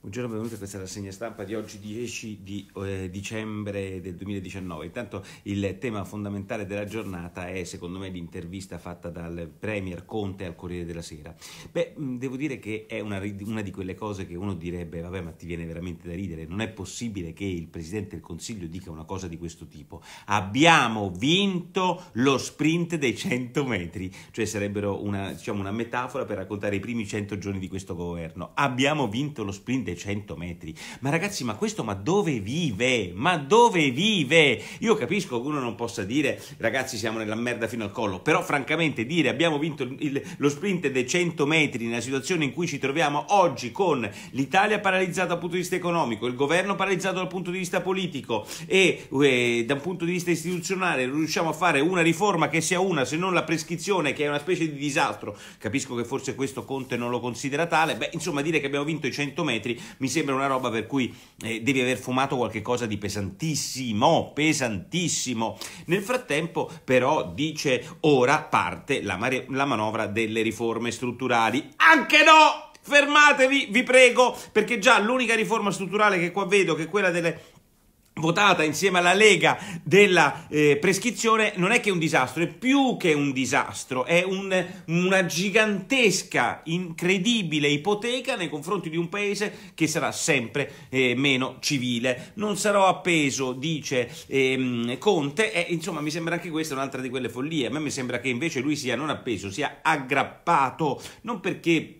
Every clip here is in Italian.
Buongiorno, benvenuti a questa rassegna stampa di oggi 10 di eh, dicembre del 2019. Intanto il tema fondamentale della giornata è secondo me l'intervista fatta dal Premier Conte al Corriere della Sera. Beh, devo dire che è una, una di quelle cose che uno direbbe, vabbè ma ti viene veramente da ridere, non è possibile che il Presidente del Consiglio dica una cosa di questo tipo. Abbiamo vinto lo sprint dei 100 metri, cioè sarebbero una, diciamo, una metafora per raccontare i primi 100 giorni di questo governo. Abbiamo vinto lo sprint 200 metri. Ma ragazzi, ma questo ma dove vive? Ma dove vive? Io capisco che uno non possa dire, ragazzi, siamo nella merda fino al collo, però francamente dire abbiamo vinto il, lo sprint dei 100 metri nella situazione in cui ci troviamo oggi con l'Italia paralizzata dal punto di vista economico, il governo paralizzato dal punto di vista politico e eh, un punto di vista istituzionale non riusciamo a fare una riforma che sia una se non la prescrizione che è una specie di disastro. Capisco che forse questo Conte non lo considera tale, beh insomma dire che abbiamo vinto i 100 metri mi sembra una roba per cui eh, devi aver fumato qualcosa di pesantissimo, pesantissimo. Nel frattempo però dice ora parte la, mare- la manovra delle riforme strutturali. Anche no! Fermatevi, vi prego, perché già l'unica riforma strutturale che qua vedo, che è quella delle votata insieme alla Lega della eh, prescrizione non è che un disastro, è più che un disastro, è un, una gigantesca, incredibile ipoteca nei confronti di un paese che sarà sempre eh, meno civile. Non sarò appeso, dice ehm, Conte, e insomma mi sembra anche questa un'altra di quelle follie, a me mi sembra che invece lui sia non appeso, sia aggrappato, non perché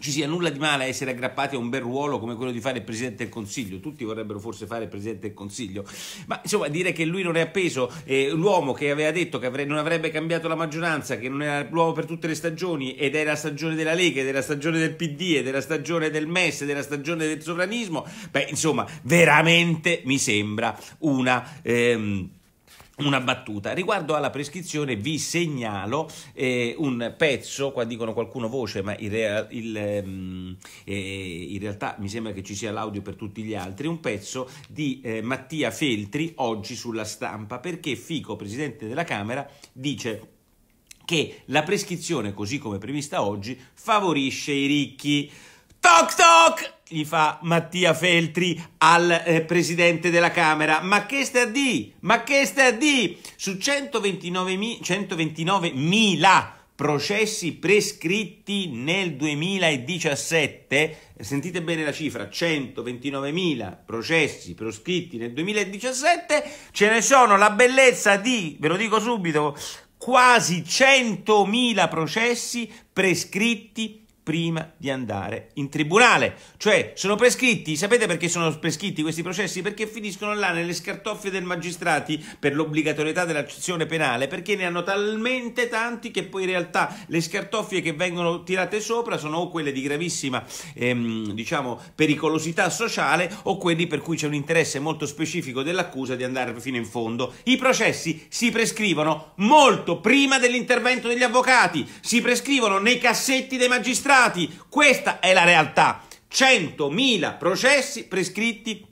ci sia nulla di male a essere aggrappati a un bel ruolo come quello di fare il Presidente del Consiglio, tutti vorrebbero forse fare il Presidente del Consiglio, ma insomma dire che lui non è appeso, eh, l'uomo che aveva detto che avre- non avrebbe cambiato la maggioranza, che non era l'uomo per tutte le stagioni ed era la stagione della Lega, ed era la stagione del PD, ed era la stagione del MES, ed era la stagione del sovranismo, beh insomma veramente mi sembra una... Ehm, una battuta. Riguardo alla prescrizione vi segnalo eh, un pezzo, qua dicono qualcuno voce, ma in, rea- il, ehm, eh, in, realtà mi sembra che ci sia l'audio per tutti gli altri, un pezzo di eh, Mattia Feltri oggi sulla stampa, perché Fico, presidente della Camera, dice che la prescrizione, così come prevista oggi, favorisce i ricchi. Toc toc! gli fa Mattia Feltri al eh, presidente della Camera. Ma che sta di? Ma che sta di? Su 129.000 129 processi prescritti nel 2017, sentite bene la cifra, 129.000 processi prescritti nel 2017, ce ne sono la bellezza di, ve lo dico subito, quasi 100.000 processi prescritti prima di andare in tribunale. Cioè, sono prescritti, sapete perché sono prescritti questi processi? Perché finiscono là nelle scartoffie del magistrati per l'obbligatorietà dell'azione penale, perché ne hanno talmente tanti che poi in realtà le scartoffie che vengono tirate sopra sono o quelle di gravissima, ehm, diciamo, pericolosità sociale o quelli per cui c'è un interesse molto specifico dell'accusa di andare fino in fondo. I processi si prescrivono molto prima dell'intervento degli avvocati, si prescrivono nei cassetti dei magistrati, imputati. Questa è la realtà. 100.000 processi prescritti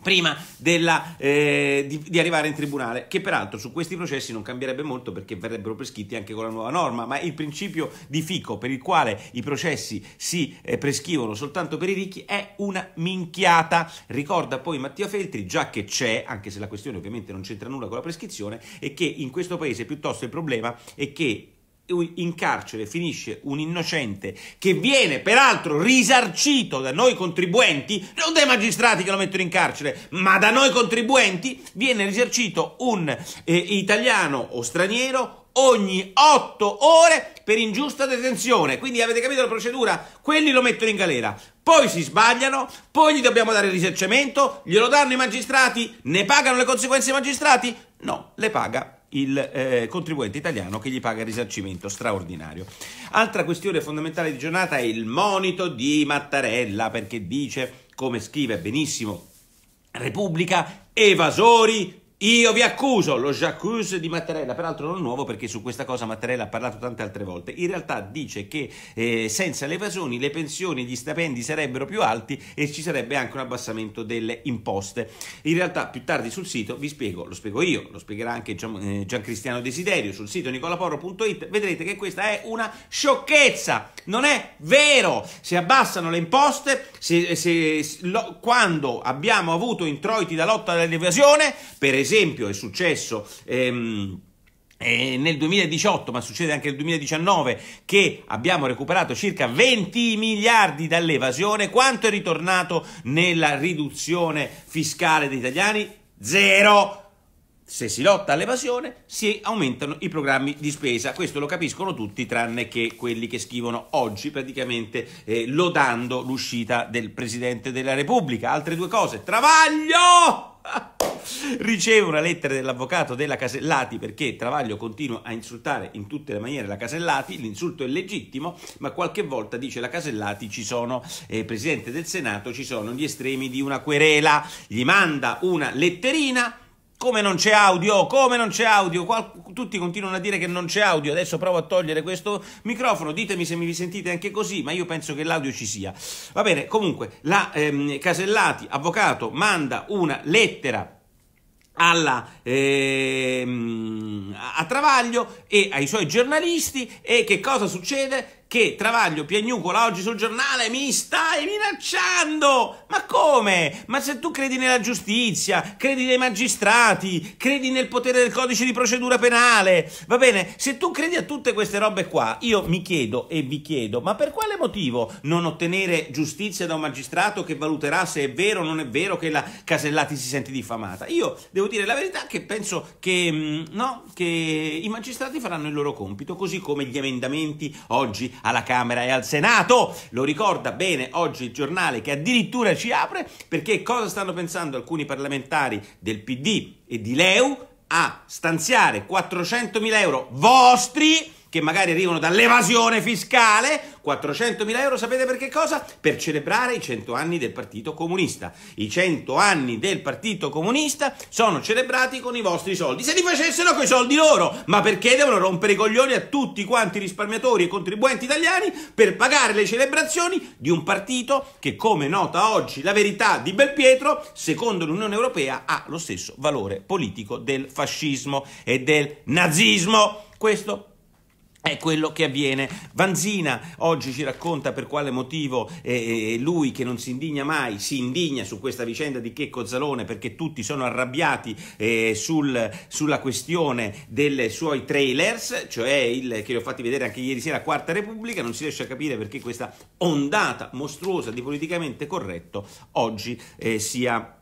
prima della, eh, di, di, arrivare in tribunale, che peraltro su questi processi non cambierebbe molto perché verrebbero prescritti anche con la nuova norma, ma il principio di Fico per il quale i processi si eh, prescrivono soltanto per i ricchi è una minchiata. Ricorda poi Mattia Feltri, già che c'è, anche se la questione ovviamente non c'entra nulla con la prescrizione, è che in questo paese piuttosto il problema è che in carcere finisce un innocente che viene peraltro risarcito da noi contribuenti, non dai magistrati che lo mettono in carcere, ma da noi contribuenti, viene risarcito un eh, italiano o straniero ogni otto ore per ingiusta detenzione. Quindi avete capito la procedura? Quelli lo mettono in galera. Poi si sbagliano, poi gli dobbiamo dare il risarcimento, glielo danno i magistrati, ne pagano le conseguenze i magistrati? No, le paga il eh, contribuente italiano che gli paga il risarcimento straordinario. Altra questione fondamentale di giornata è il monito di Mattarella perché dice, come scrive benissimo Repubblica, evasori io vi accuso, lo j'accuse di Mattarella, peraltro non nuovo perché su questa cosa Mattarella ha parlato tante altre volte. In realtà dice che eh, senza le evasioni le pensioni e gli stipendi sarebbero più alti e ci sarebbe anche un abbassamento delle imposte. In realtà più tardi sul sito vi spiego, lo spiego io, lo spiegherà anche Gian, eh, Gian Cristiano Desiderio sul sito nicolaporro.it, vedrete che questa è una sciocchezza. Non è vero! Si abbassano le imposte se, se, se, lo, quando abbiamo avuto introiti da lotta all'evasione, per esempio è successo... Ehm, eh, nel 2018, ma succede anche nel 2019, che abbiamo recuperato circa 20 miliardi dall'evasione, quanto è ritornato nella riduzione fiscale degli italiani? Zero! se si lotta all'evasione si aumentano i programmi di spesa, questo lo capiscono tutti tranne che quelli che scrivono oggi praticamente eh, lodando l'uscita del Presidente della Repubblica. Altre due cose, Travaglio! Riceve una lettera dell'avvocato della Casellati perché Travaglio continua a insultare in tutte le maniere la Casellati, l'insulto è legittimo, ma qualche volta dice la Casellati ci sono, eh, Presidente del Senato, ci sono gli estremi di una querela, gli manda una letterina come non c'è audio? Come non c'è audio? Qual tutti continuano a dire che non c'è audio. Adesso provo a togliere questo microfono. Ditemi se mi sentite anche così, ma io penso che l'audio ci sia. Va bene, comunque, la ehm, Casellati, avvocato, manda una lettera alla, ehm, a Travaglio e ai suoi giornalisti e che cosa succede? che Travaglio piagnucola oggi sul giornale mi stai minacciando! Ma come? Ma se tu credi nella giustizia, credi nei magistrati, credi nel potere del codice di procedura penale, va bene? Se tu credi a tutte queste robe qua, io mi chiedo e vi chiedo, ma per quale motivo non ottenere giustizia da un magistrato che valuterà se è vero o non è vero che la Casellati si sente diffamata? Io devo dire la verità che penso che, mm, no, che i magistrati faranno il loro compito, così come gli emendamenti oggi alla Camera e al Senato. Lo ricorda bene oggi il giornale che addirittura ci apre perché cosa stanno pensando alcuni parlamentari del PD e di Leu a stanziare 400.000 euro vostri che magari arrivano dall'evasione fiscale 400.000 euro, sapete perché cosa? Per celebrare i 100 anni del Partito Comunista. I 100 anni del Partito Comunista sono celebrati con i vostri soldi. Se li facessero con i soldi loro, ma perché devono rompere i coglioni a tutti quanti i risparmiatori e contribuenti italiani per pagare le celebrazioni di un partito che, come nota oggi la verità di Belpietro, secondo l'Unione Europea ha lo stesso valore politico del fascismo e del nazismo. Questo è quello che avviene. Vanzina oggi ci racconta per quale motivo eh, eh, lui, che non si indigna mai, si indigna su questa vicenda di Checco Zalone perché tutti sono arrabbiati eh, sul, sulla questione dei suoi trailers, cioè il, che li ho fatti vedere anche ieri sera, Quarta Repubblica. Non si riesce a capire perché questa ondata mostruosa di politicamente corretto oggi eh, sia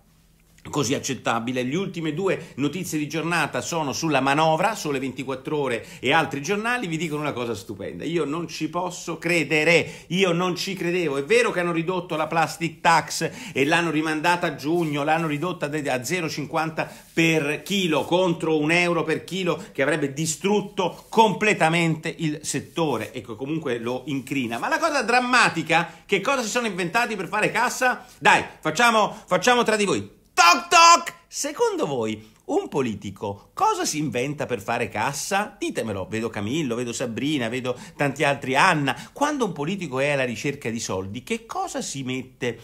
così accettabile. Le ultime due notizie di giornata sono sulla manovra, Sole 24 Ore e altri giornali vi dicono una cosa stupenda. Io non ci posso credere, io non ci credevo. È vero che hanno ridotto la plastic tax e l'hanno rimandata a giugno, l'hanno ridotta a 0,50 per chilo contro un euro per chilo che avrebbe distrutto completamente il settore e ecco, che comunque lo incrina. Ma la cosa drammatica, che cosa si sono inventati per fare cassa? Dai, facciamo, facciamo tra di voi. Toc toc! Secondo voi un politico cosa si inventa per fare cassa? Ditemelo, vedo Camillo, vedo Sabrina, vedo tanti altri, Anna. Quando un politico è alla ricerca di soldi, che cosa si mette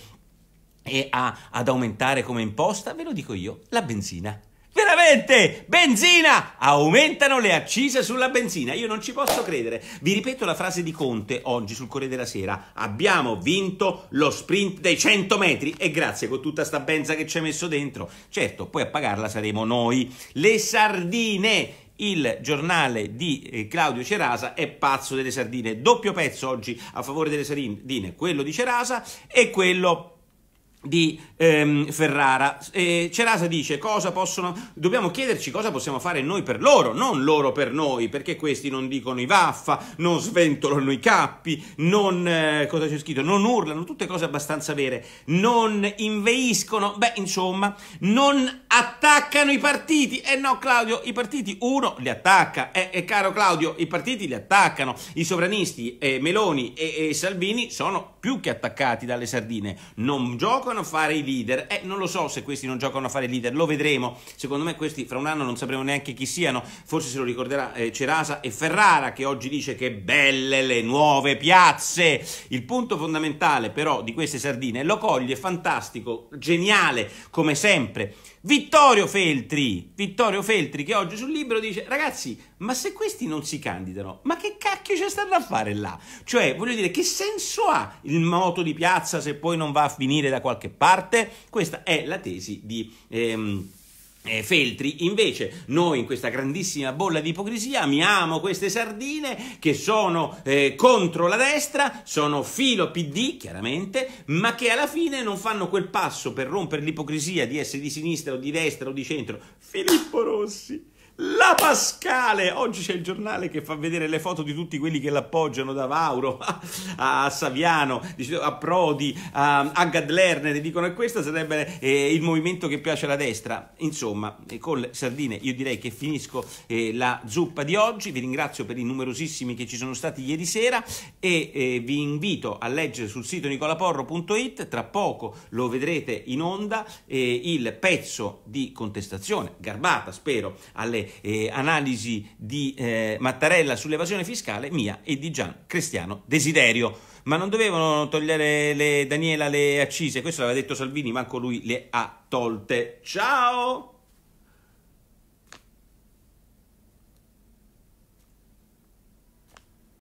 eh, a, ad aumentare come imposta? Ve lo dico io, la benzina. Veramente! Benzina! Aumentano le accise sulla benzina. Io non ci posso credere. Vi ripeto la frase di Conte oggi sul Corriere della Sera. Abbiamo vinto lo sprint dei 100 metri e grazie con tutta sta benza che ci hai messo dentro. Certo, poi a pagarla saremo noi. Le sardine! il giornale di eh, Claudio Cerasa è pazzo delle sardine. Doppio pezzo oggi a favore delle sardine, quello di Cerasa e quello di ehm, Ferrara. E Cerasa dice cosa possono, dobbiamo chiederci cosa possiamo fare noi per loro, non loro per noi, perché questi non dicono i vaffa, non sventolano i cappi, non, eh, cosa c'è scritto, non urlano, tutte cose abbastanza vere, non inveiscono, beh insomma, non attaccano i partiti. E eh no Claudio, i partiti uno li attacca, e eh, eh, caro Claudio, i partiti li attaccano, i sovranisti eh, Meloni e, e Salvini sono più che attaccati dalle sardine, non giocano giocano a fare i leader. Eh, non lo so se questi non giocano a fare i leader, lo vedremo. Secondo me questi fra un anno non sapremo neanche chi siano, forse se lo ricorderà eh, Cerasa e Ferrara che oggi dice che belle le nuove piazze. Il punto fondamentale però di queste sardine lo coglie fantastico, geniale come sempre. Vittorio Feltri, Vittorio Feltri che oggi sul libro dice ragazzi ma se questi non si candidano ma che cacchio c'è stanno a fare là? Cioè voglio dire che senso ha il moto di piazza se poi non va a finire da qualche qualche parte. Questa è la tesi di... Ehm, eh, Feltri, invece, noi in questa grandissima bolla di ipocrisia amiamo queste sardine che sono eh, contro la destra, sono filo PD, chiaramente, ma che alla fine non fanno quel passo per rompere l'ipocrisia di essere di sinistra o di destra o di centro. Filippo Rossi. La Pascale! Oggi c'è il giornale che fa vedere le foto di tutti quelli che l'appoggiano, da Vauro a Saviano, a Prodi, a Gadlerne, ne dicono che questo sarebbe eh, il movimento che piace alla destra. Insomma, eh, con le sardine io direi che finisco eh, la zuppa di oggi, vi ringrazio per i numerosissimi che ci sono stati ieri sera e vi invito a leggere sul sito nicolaporro.it, tra poco lo vedrete in onda, il pezzo di contestazione, garbata spero, alle eh, analisi di eh, Mattarella sull'evasione fiscale, mia e di Gian Cristiano Desiderio. Ma non dovevano togliere le, Daniela le accise, questo l'aveva detto Salvini, manco lui le ha tolte. Ciao!